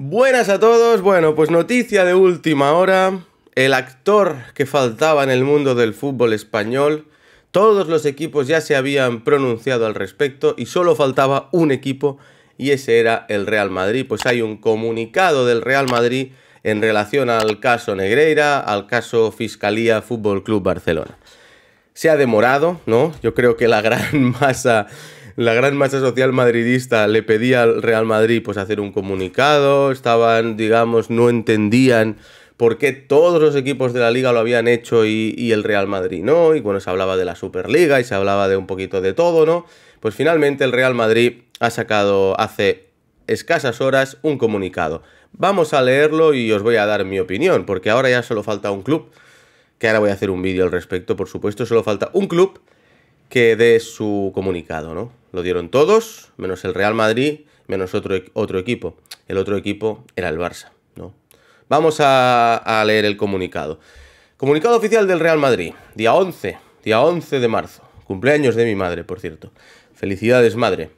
Buenas a todos, bueno, pues noticia de última hora, el actor que faltaba en el mundo del fútbol español, todos los equipos ya se habían pronunciado al respecto y solo faltaba un equipo y ese era el Real Madrid, pues hay un comunicado del Real Madrid en relación al caso Negreira, al caso Fiscalía Fútbol Club Barcelona. Se ha demorado, ¿no? Yo creo que la gran masa la gran masa social madridista le pedía al Real Madrid pues hacer un comunicado, estaban, digamos, no entendían por qué todos los equipos de la liga lo habían hecho y, y, el Real Madrid no, y bueno, se hablaba de la Superliga y se hablaba de un poquito de todo, ¿no? Pues finalmente el Real Madrid ha sacado hace escasas horas un comunicado. Vamos a leerlo y os voy a dar mi opinión, porque ahora ya solo falta un club, que ahora voy a hacer un vídeo al respecto, por supuesto, solo falta un club que dé su comunicado, ¿no? Lo dieron todos, menos el Real Madrid, menos otro, e-, otro equipo. El otro equipo era el Barça, ¿no? Vamos a, leer el comunicado. Comunicado oficial del Real Madrid, día 11, día 11 de marzo. Cumpleaños de mi madre, por cierto. Felicidades, madre.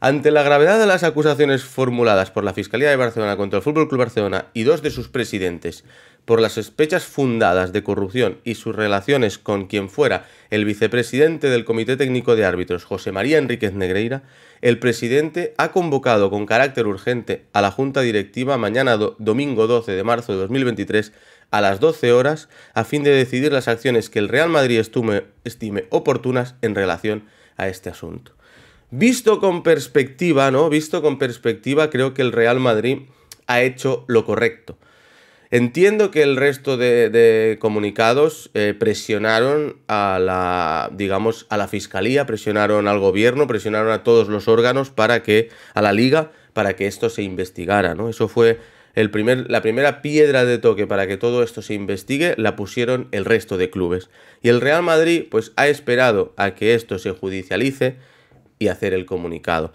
Ante la gravedad de las acusaciones formuladas por la Fiscalía de Barcelona contra el Fútbol Club Barcelona y dos de sus presidentes, por las sospechas fundadas de corrupción y sus relaciones con quien fuera el vicepresidente del Comité Técnico de Árbitros, José María Enríquez Negreira, el presidente ha convocado con carácter urgente a la Junta Directiva mañana domingo 12 de marzo de 2023 a las 12 horas a fin de decidir las acciones que el Real Madrid estime oportunas en relación a este asunto. Visto con perspectiva, ¿no? Visto con perspectiva, creo que el Real Madrid ha hecho lo correcto. Entiendo que el resto de, comunicados eh, presionaron a la, digamos, a la fiscalía, presionaron al gobierno, presionaron a todos los órganos para que, a la liga, para que esto se investigara, ¿no? Eso fue la primera piedra de toque para que todo esto se investigue la pusieron el resto de clubes. Y el Real Madrid pues ha esperado a que esto se judicialice y hacer el comunicado.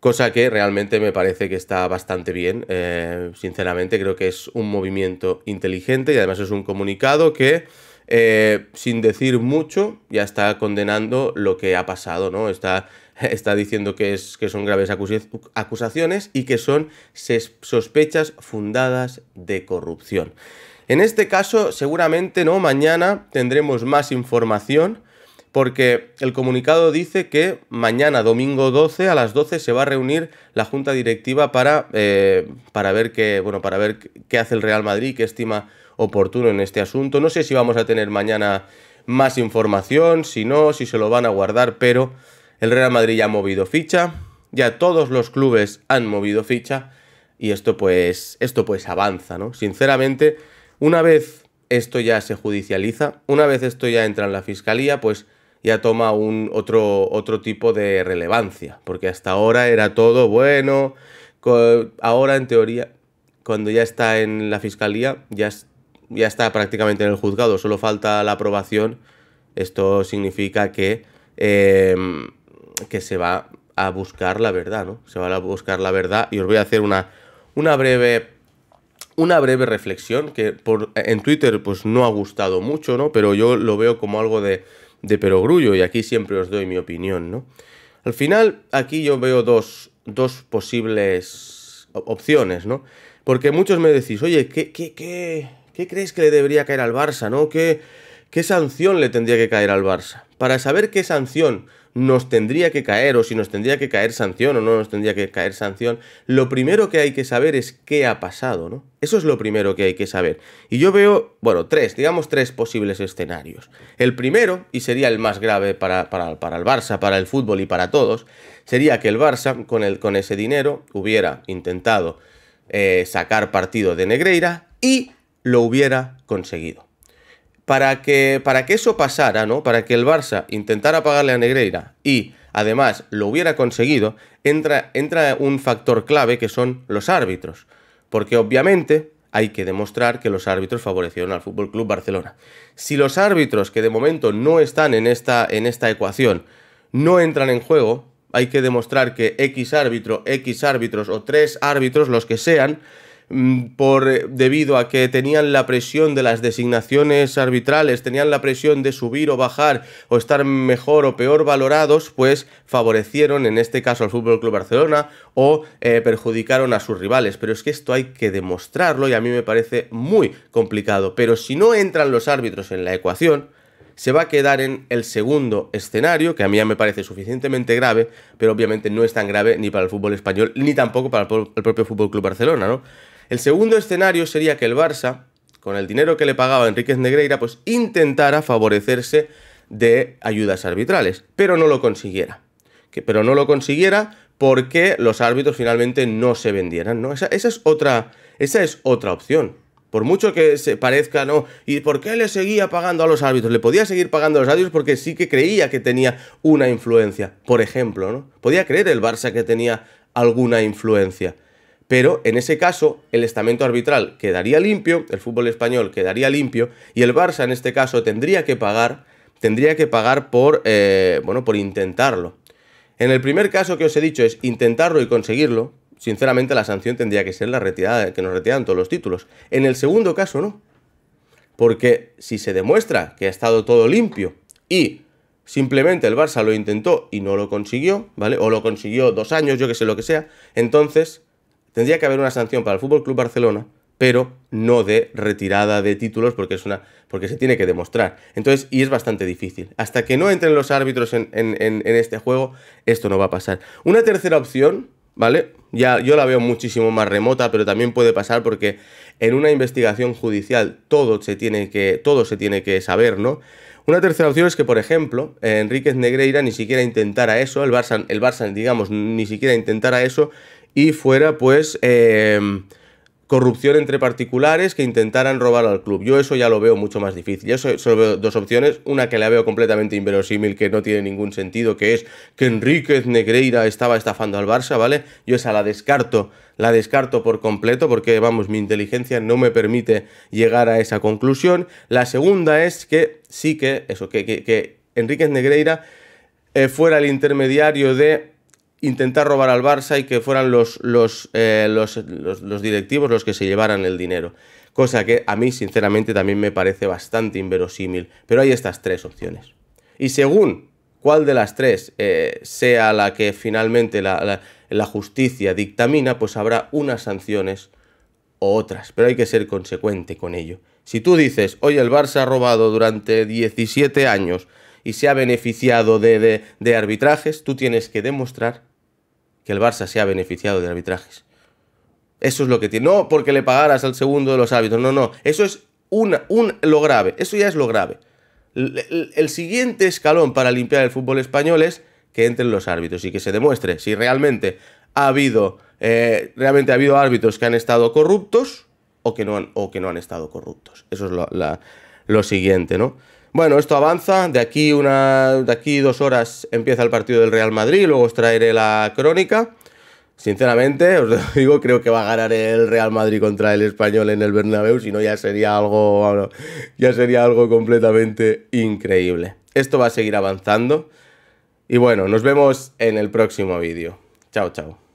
Cosa que realmente me parece que está bastante bien. Eh, sinceramente, creo que es un movimiento inteligente y además es un comunicado que, eh, sin decir mucho, ya está condenando lo que ha pasado, ¿no? Está, está diciendo que, es, que son graves acusaciones y que son sospechas fundadas de corrupción. En este caso, seguramente no, mañana tendremos más información porque el comunicado dice que mañana, domingo 12, a las 12 se va a reunir la junta directiva para, eh, para ver, qué, bueno, para ver qué hace el Real Madrid, qué estima oportuno en este asunto. No sé si vamos a tener mañana más información, si no, si se lo van a guardar, pero el Real Madrid ya ha movido ficha, ya todos los clubes han movido ficha y esto pues esto pues avanza, ¿no? Sinceramente, una vez esto ya se judicializa, una vez esto ya entra en la fiscalía, pues ya toma un otro, otro tipo de relevancia, porque hasta ahora era todo bueno, ahora en teoría, cuando ya está en la fiscalía, ya, ya está prácticamente en el juzgado, solo falta la aprobación, esto significa que, em, que se va a buscar la verdad, ¿no? Se va a buscar la verdad y os voy a hacer una, una breve una breve reflexión que por, en Twitter pues no ha gustado mucho, ¿no? Pero yo lo veo como algo de, de perogrullo y aquí siempre os doy mi opinión, ¿no? Al final, aquí yo veo dos, posibles opciones, ¿no? Porque muchos me decís, oye, ¿qué, qué, qué, qué crees que le debería caer al Barça, no? ¿Qué, ¿Qué sanción le tendría que caer al Barça? Para saber qué sanción nos tendría que caer o si nos tendría que caer sanción o no nos tendría que caer sanción, lo primero que hay que saber es qué ha pasado, ¿no? Eso es lo primero que hay que saber. Y yo veo, bueno, tres, digamos tres posibles escenarios. El primero, y sería el más grave para, para, el Barça, para el fútbol y para todos, sería que el Barça con, con ese dinero hubiera intentado eh, sacar partido de Negreira y lo hubiera conseguido para que, para que eso pasara, ¿no? Para que el Barça intentara pagarle a Negreira y además lo hubiera conseguido, entra, entra un factor clave que son los árbitros. Porque obviamente hay que demostrar que los árbitros favorecieron al Fútbol Club Barcelona. Si los árbitros que de momento no están en esta, en esta ecuación no entran en juego, hay que demostrar que X árbitro, X árbitros o tres árbitros, los que sean, Mm, por eh, debido a que tenían la presión de las designaciones arbitrales, tenían la presión de subir o bajar o estar mejor o peor valorados, pues favorecieron en este caso al Fútbol Barcelona o eh, perjudicaron a sus rivales, pero es que esto hay que demostrarlo y a mí me parece muy complicado, pero si no entran los árbitros en la ecuación, se va a quedar en el segundo escenario, que a mí ya me parece suficientemente grave, pero obviamente no es tan grave ni para el fútbol español, ni tampoco para el, propio Fútbol Club Barcelona, ¿no? El segundo escenario sería que el Barça, con el dinero que le pagaba Enríquez Negreira, pues intentara favorecerse de ayudas arbitrales, pero no lo consiguiera. Que, pero no lo consiguiera porque los árbitros finalmente no se vendieran, ¿no? Esa, es, otra, esa es otra opción. Por mucho que se parezca, ¿no? ¿Y por qué le seguía pagando a los árbitros? Le podía seguir pagando a los árbitros porque sí que creía que tenía una influencia, por ejemplo, ¿no? Podía creer el Barça que tenía alguna influencia pero en ese caso el estamento arbitral quedaría limpio, el fútbol español quedaría limpio y el Barça en este caso tendría que pagar, tendría que pagar por, eh, bueno, por intentarlo. En el primer caso que os he dicho es intentarlo y conseguirlo, sinceramente la sanción tendría que ser la retirada, que nos retiran todos los títulos. En el segundo caso no, porque si se demuestra que ha estado todo limpio y simplemente el Barça lo intentó y no lo consiguió, ¿vale? O lo consiguió dos años, yo que sé lo que sea, entonces Tendría que haber una sanción para el Fútbol Club Barcelona, pero no de retirada de títulos porque es una porque se tiene que demostrar. Entonces, y es bastante difícil. Hasta que no entren los árbitros en, este juego, esto no va a pasar. Una tercera opción, ¿vale? Ya yo la veo muchísimo más remota, pero también puede pasar porque en una investigación judicial todo se tiene que, todo se tiene que saber, ¿no? Una tercera opción es que, por ejemplo, Enríquez Negreira ni siquiera intentara eso, el Barça, el Barça digamos, ni siquiera intentara eso y fuera pues em, corrupción entre particulares que intentaran robar al club. Yo eso ya lo veo mucho más difícil. Yo solo veo dos opciones. Una que la veo completamente inverosímil, que no tiene ningún sentido, que es que Enríquez Negreira estaba estafando al Barça, ¿vale? Yo esa la descarto, la descarto por completo, porque vamos, mi inteligencia no me permite llegar a esa conclusión. La segunda es que sí que, eso, que, que, Enríquez Negreira eh, fuera el intermediario de intentar robar al Barça y que fueran eh, los, los, los, directivos los que se llevaran el dinero. Cosa que a mí, sinceramente, también me parece bastante inverosímil. Pero hay estas tres opciones. Y según cuál de las tres eh, sea la que finalmente la, justicia dictamina, pues habrá unas sanciones o otras. Pero hay que ser consecuente con ello. Si tú dices, oye, el Barça ha robado durante 17 años y se ha beneficiado de, arbitrajes, tú tienes que demostrar que el Barça se ha beneficiado de arbitrajes. Eso es lo que tiene. No porque le pagaras al segundo de los árbitros. No, no. Eso es una, un, lo grave. Eso ya es lo grave. El, siguiente escalón para limpiar el fútbol español es que entren los árbitros y que se demuestre si realmente ha habido, eh, realmente ha habido árbitros que han estado corruptos o que no han, o que no han estado corruptos. Eso es lo, lo siguiente, ¿no? Bueno, esto avanza. De aquí, una, de aquí dos horas empieza el partido del Real Madrid. Luego os traeré la crónica. Sinceramente, os digo, creo que va a ganar el Real Madrid contra el Español en el Bernabéu. Si no, ya sería algo, ya sería algo completamente increíble. Esto va a seguir avanzando. Y bueno, nos vemos en el próximo vídeo. Chao, chao.